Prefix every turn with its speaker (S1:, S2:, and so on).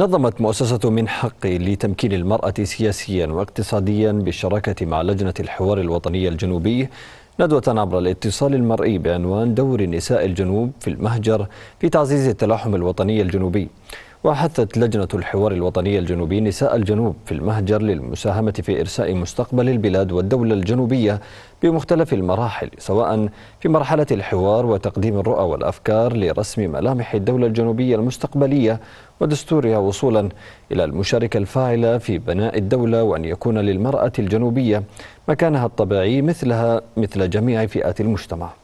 S1: نظمت مؤسسة من حق لتمكين المرأة سياسيا واقتصاديا بالشراكة مع لجنة الحوار الوطني الجنوبي ندوة عبر الاتصال المرئي بعنوان دور نساء الجنوب في المهجر في تعزيز التلاحم الوطني الجنوبي وحثت لجنة الحوار الوطني الجنوبي نساء الجنوب في المهجر للمساهمة في إرساء مستقبل البلاد والدولة الجنوبية بمختلف المراحل سواء في مرحلة الحوار وتقديم الرؤى والأفكار لرسم ملامح الدولة الجنوبية المستقبلية ودستورها وصولا إلى المشاركة الفاعلة في بناء الدولة وأن يكون للمرأة الجنوبية مكانها الطبيعي مثلها مثل جميع فئات المجتمع